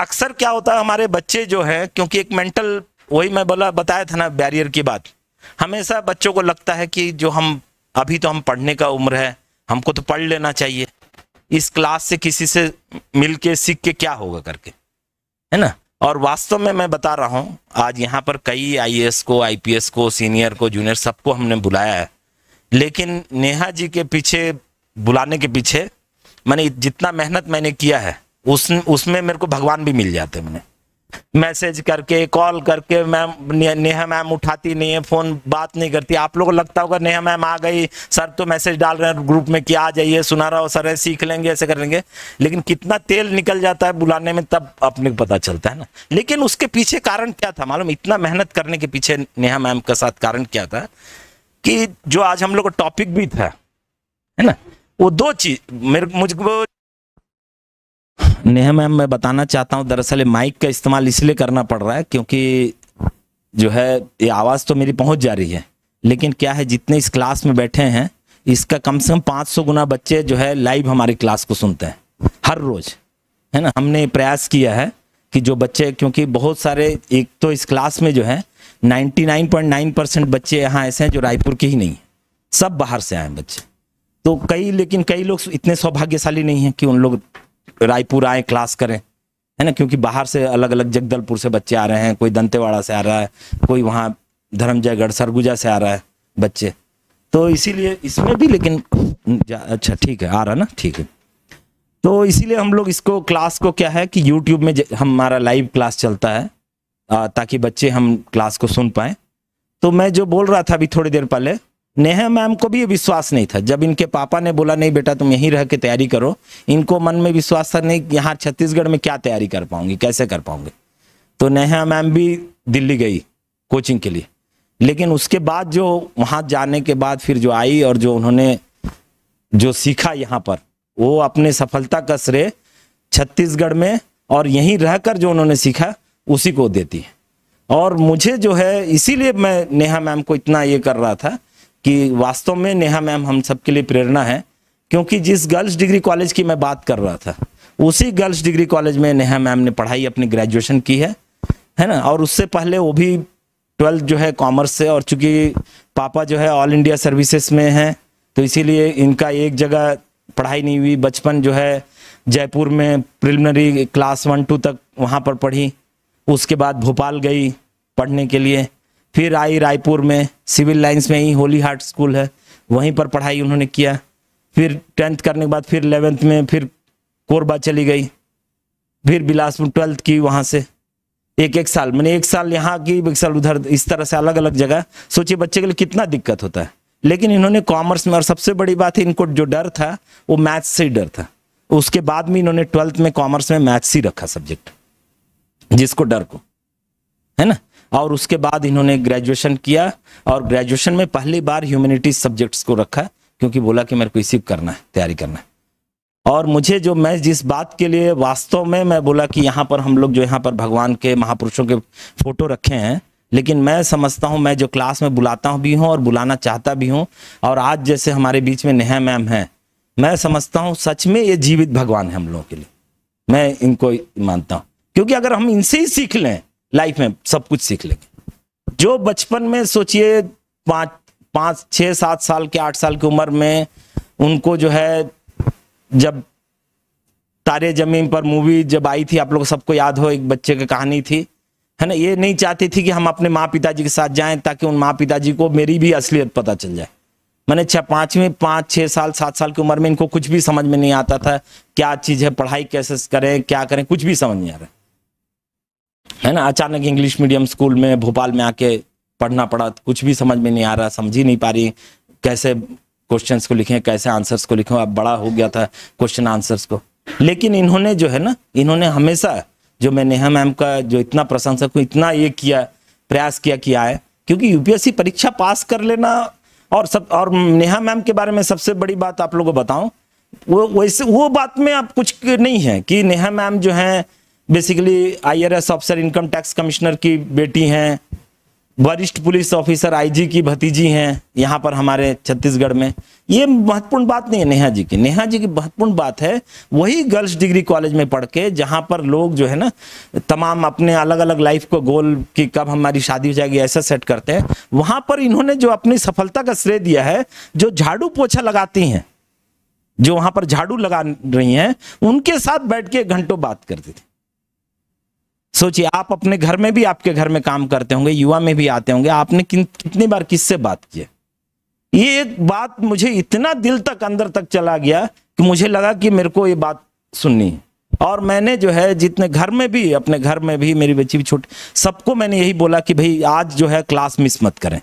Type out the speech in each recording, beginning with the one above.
अक्सर क्या होता है हमारे बच्चे जो है क्योंकि एक मेंटल वही मैं बोला बताया था ना बैरियर की बात हमेशा बच्चों को लगता है कि जो हम अभी तो हम पढ़ने का उम्र है हमको तो पढ़ लेना चाहिए इस क्लास से किसी से मिल के सीख के क्या होगा करके है ना और वास्तव में मैं बता रहा हूँ आज यहाँ पर कई आईएएस को आईपीएस को सीनियर को जूनियर सबको हमने बुलाया है लेकिन नेहा जी के पीछे बुलाने के पीछे मैंने जितना मेहनत मैंने किया है उस उसमें मेरे को भगवान भी मिल जाते मैंने मैसेज करके कॉल करके मैम नेहा मैम उठाती नहीं है फ़ोन बात नहीं करती आप लोगों को लगता होगा नेहा मैम आ गई सर तो मैसेज डाल रहे हैं ग्रुप में कि आ जाइए सुना रहा हो सर सीख लेंगे ऐसे कर लेंगे लेकिन कितना तेल निकल जाता है बुलाने में तब अपने को पता चलता है ना लेकिन उसके पीछे कारण क्या था मालूम इतना मेहनत करने के पीछे नेहा मैम के साथ कारण क्या था कि जो आज हम लोग का टॉपिक भी था है ना वो दो चीज़ मेरे मुझको नेहा मैम मैं बताना चाहता हूँ दरअसल माइक का इस्तेमाल इसलिए करना पड़ रहा है क्योंकि जो है ये आवाज़ तो मेरी पहुँच जा रही है लेकिन क्या है जितने इस क्लास में बैठे हैं इसका कम से कम सौ गुना बच्चे जो है लाइव हमारी क्लास को सुनते हैं हर रोज़ है ना हमने प्रयास किया है कि जो बच्चे क्योंकि बहुत सारे एक तो इस क्लास में जो है 99.9 परसेंट बच्चे यहाँ ऐसे हैं जो रायपुर के ही नहीं हैं सब बाहर से आए हैं बच्चे तो कई लेकिन कई लोग इतने सौभाग्यशाली नहीं हैं कि उन लोग रायपुर आए क्लास करें है ना क्योंकि बाहर से अलग अलग जगदलपुर से बच्चे आ रहे हैं कोई दंतेवाड़ा से आ रहा है कोई वहाँ धर्मजयगढ़ सरगुजा से आ रहा है बच्चे तो इसीलिए इसमें भी लेकिन अच्छा ठीक है आ रहा ना ठीक है तो इसीलिए हम लोग इसको क्लास को क्या है कि यूट्यूब में हमारा लाइव क्लास चलता है ताकि बच्चे हम क्लास को सुन पाएँ तो मैं जो बोल रहा था अभी थोड़ी देर पहले नेहा मैम को भी विश्वास नहीं था जब इनके पापा ने बोला नहीं बेटा तुम यहीं रह के तैयारी करो इनको मन में विश्वास था नहीं यहाँ छत्तीसगढ़ में क्या तैयारी कर पाऊंगी कैसे कर पाऊंगी तो नेहा मैम भी दिल्ली गई कोचिंग के लिए लेकिन उसके बाद जो वहाँ जाने के बाद फिर जो आई और जो उन्होंने जो सीखा यहाँ पर वो अपने सफलता का श्रेय छत्तीसगढ़ में और यहीं रहकर जो उन्होंने सीखा उसी को देती है और मुझे जो है इसीलिए मैं नेहा मैम को इतना ये कर रहा था कि वास्तव में नेहा मैम हम सबके लिए प्रेरणा है क्योंकि जिस गर्ल्स डिग्री कॉलेज की मैं बात कर रहा था उसी गर्ल्स डिग्री कॉलेज में नेहा मैम ने पढ़ाई अपनी ग्रेजुएशन की है है ना और उससे पहले वो भी ट्वेल्थ जो है कॉमर्स से और चूंकि पापा जो है ऑल इंडिया सर्विसेज में हैं तो इसीलिए इनका एक जगह पढ़ाई नहीं हुई बचपन जो है जयपुर में प्रिलिमिनरी क्लास वन टू तक वहाँ पर पढ़ी उसके बाद भोपाल गई पढ़ने के लिए फिर आई रायपुर में सिविल लाइंस में ही होली हार्ट स्कूल है वहीं पर पढ़ाई उन्होंने किया फिर टेंथ करने के बाद फिर इलेवेंथ में फिर कोरबा चली गई फिर बिलासपुर ट्वेल्थ की वहाँ से एक एक साल मैंने एक साल यहाँ की एक साल उधर इस तरह से अलग अलग जगह सोचिए बच्चे के लिए कितना दिक्कत होता है लेकिन इन्होंने कॉमर्स में और सबसे बड़ी बात है इनको जो डर था वो मैथ्स से ही डर था उसके बाद भी इन्होंने ट्वेल्थ में कॉमर्स में मैथ्स ही रखा सब्जेक्ट जिसको डर को है ना और उसके बाद इन्होंने ग्रेजुएशन किया और ग्रेजुएशन में पहली बार ह्यूमैनिटीज सब्जेक्ट्स को रखा क्योंकि बोला कि मेरे को इसी करना है तैयारी करना है और मुझे जो मैं जिस बात के लिए वास्तव में मैं बोला कि यहाँ पर हम लोग जो यहाँ पर भगवान के महापुरुषों के फोटो रखे हैं लेकिन मैं समझता हूँ मैं जो क्लास में बुलाता हूँ भी हूँ और बुलाना चाहता भी हूँ और आज जैसे हमारे बीच में नेहा मैम हैं मैं समझता हूँ सच में ये जीवित भगवान है हम लोगों के लिए मैं इनको मानता हूँ क्योंकि अगर हम इनसे ही सीख लें लाइफ में सब कुछ सीख लेंगे जो बचपन में सोचिए पाँच पाँच छः सात साल के आठ साल की उम्र में उनको जो है जब तारे जमीन पर मूवी जब आई थी आप लोग सबको याद हो एक बच्चे की कहानी थी है ना ये नहीं चाहती थी कि हम अपने माँ पिताजी के साथ जाएं ताकि उन माँ पिताजी को मेरी भी असलियत पता चल जाए मैंने छः पाँचवीं पाँच छः साल सात साल की उम्र में इनको कुछ भी समझ में नहीं आता था क्या चीज़ है पढ़ाई कैसे करें क्या करें कुछ भी समझ नहीं आ रहा है ना अचानक इंग्लिश मीडियम स्कूल में भोपाल में आके पढ़ना पड़ा कुछ भी समझ में नहीं आ रहा समझ ही नहीं पा रही कैसे क्वेश्चंस को लिखें कैसे आंसर्स को लिखें अब बड़ा हो गया था क्वेश्चन आंसर्स को लेकिन इन्होंने जो है ना इन्होंने हमेशा जो मैं नेहा मैम का जो इतना प्रशंसक हूँ इतना ये किया प्रयास किया किया है क्योंकि यूपीएससी परीक्षा पास कर लेना और सब और नेहा मैम के बारे में सबसे बड़ी बात आप लोगों को बताऊं वो वैसे वो बात में आप कुछ नहीं है कि नेहा मैम जो हैं basically IRS officer income tax commissioner की बेटी हैं वरिष्ठ पुलिस ऑफिसर आईजी की भतीजी हैं यहाँ पर हमारे छत्तीसगढ़ में ये महत्वपूर्ण बात नहीं है नेहा जी की नेहा जी की महत्वपूर्ण बात है वही गर्ल्स डिग्री कॉलेज में पढ़ के जहाँ पर लोग जो है ना तमाम अपने अलग अलग लाइफ को गोल कि कब हमारी शादी हो जाएगी ऐसा सेट करते हैं वहाँ पर इन्होंने जो अपनी सफलता का श्रेय दिया है जो झाड़ू पोछा लगाती हैं जो वहाँ पर झाड़ू लगा रही हैं उनके साथ बैठ के घंटों बात करती थी सोचिए आप अपने घर में भी आपके घर में काम करते होंगे युवा में भी आते होंगे आपने कितनी बार किससे बात की ये एक बात मुझे इतना दिल तक अंदर तक चला गया कि मुझे लगा कि मेरे को ये बात सुननी और मैंने जो है जितने घर में भी अपने घर में भी मेरी बच्ची भी छोटी सबको मैंने यही बोला कि भाई आज जो है क्लास मिस मत करें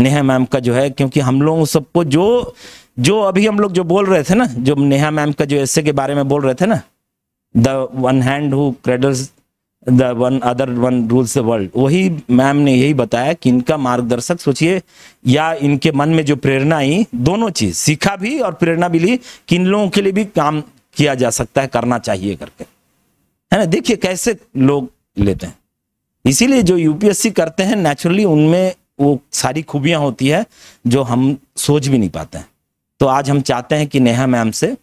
नेहा मैम का जो है क्योंकि हम लोग सबको जो जो अभी हम लोग जो बोल रहे थे ना जो नेहा मैम का जो ऐसे के बारे में बोल रहे थे ना the one hand who cradles the one other one rules the world वही मैम ने यही बताया कि इनका मार्गदर्शक सोचिए या इनके मन में जो प्रेरणा आई दोनों चीज सीखा भी और प्रेरणा भी ली कि इन लोगों के लिए भी काम किया जा सकता है करना चाहिए करके है ना देखिए कैसे लोग लेते हैं इसीलिए जो यूपीएससी करते हैं नेचुरली उनमें वो सारी खूबियां होती है जो हम सोच भी नहीं पाते हैं तो आज हम चाहते हैं कि नेहा मैम से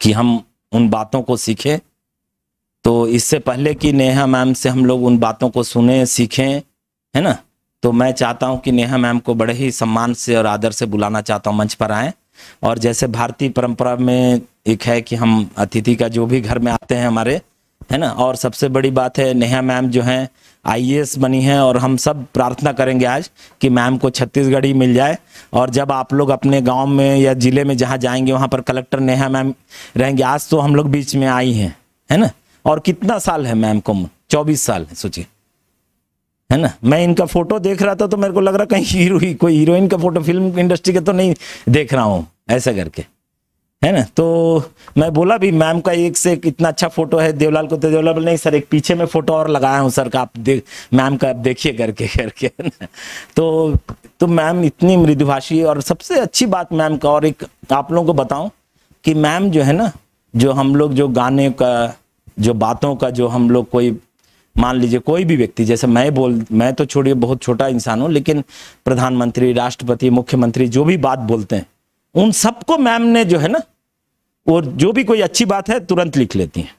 कि हम उन बातों को सीखें तो इससे पहले कि नेहा मैम से हम लोग उन बातों को सुने सीखें है ना तो मैं चाहता हूं कि नेहा मैम को बड़े ही सम्मान से और आदर से बुलाना चाहता हूं मंच पर आएँ और जैसे भारतीय परंपरा में एक है कि हम अतिथि का जो भी घर में आते हैं हमारे है ना और सबसे बड़ी बात है नेहा मैम जो हैं आईएएस बनी हैं और हम सब प्रार्थना करेंगे आज कि मैम को छत्तीसगढ़ी मिल जाए और जब आप लोग अपने गांव में या ज़िले में जहाँ जाएंगे वहाँ पर कलेक्टर नेहा मैम रहेंगे आज तो हम लोग बीच में आई हैं है ना और कितना साल है मैम को चौबीस साल है सोचिए है ना मैं इनका फोटो देख रहा था तो मेरे को लग रहा कहीं हीरो ही, कोई हीरोइन का फोटो फिल्म इंडस्ट्री का तो नहीं देख रहा हूँ ऐसा करके है ना तो मैं बोला भी मैम का एक से एक इतना अच्छा फोटो है देवलाल को तो देवलाल बोले नहीं सर एक पीछे में फोटो और लगाया हूँ सर का आप देख मैम का आप देखिए करके करके है ना तो तो मैम इतनी मृदुभाषी और सबसे अच्छी बात मैम का और एक आप लोगों को बताऊं कि मैम जो है ना जो हम लोग जो गाने का जो बातों का जो हम लोग कोई मान लीजिए कोई भी व्यक्ति जैसे मैं बोल मैं तो छोड़िए बहुत छोटा इंसान हूँ लेकिन प्रधानमंत्री राष्ट्रपति मुख्यमंत्री जो भी बात बोलते हैं उन सबको मैम ने जो है ना और जो भी कोई अच्छी बात है तुरंत लिख लेती हैं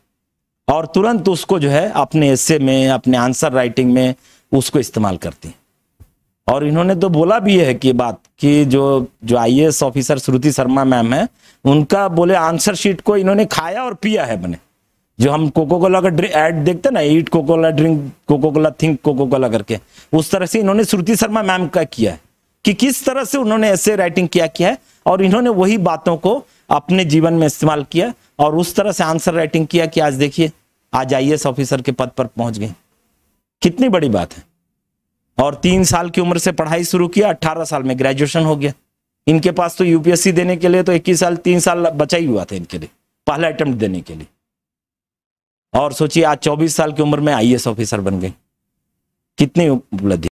और तुरंत उसको जो है अपने एस्से में अपने आंसर राइटिंग में उसको इस्तेमाल करती हैं और इन्होंने तो बोला भी है कि बात कि जो जो IAS officer Shruti Sharma ma'am है उनका बोले आंसर शीट को इन्होंने खाया और पिया है बने जो हम कोको कोला का एड देखते ना eat Coca Cola drink Coca Cola think Coca Cola करके उस तरह से इन्होंने श्रुति शर्मा मैम का किया है कि किस तरह से उन्होंने ऐसे राइटिंग किया किया है और इन्होंने वही बातों को अपने जीवन में इस्तेमाल किया और उस तरह से आंसर राइटिंग किया कि आज देखिए आज आई ऑफिसर के पद पर पहुंच गए कितनी बड़ी बात है और तीन साल की उम्र से पढ़ाई शुरू किया अट्ठारह साल में ग्रेजुएशन हो गया इनके पास तो यूपीएससी देने के लिए तो इक्कीस साल तीन साल बचा ही हुआ था इनके लिए पहला अटेम्प्ट देने के लिए और सोचिए आज 24 साल की उम्र में आईएएस ऑफिसर बन गए कितनी उपलब्धि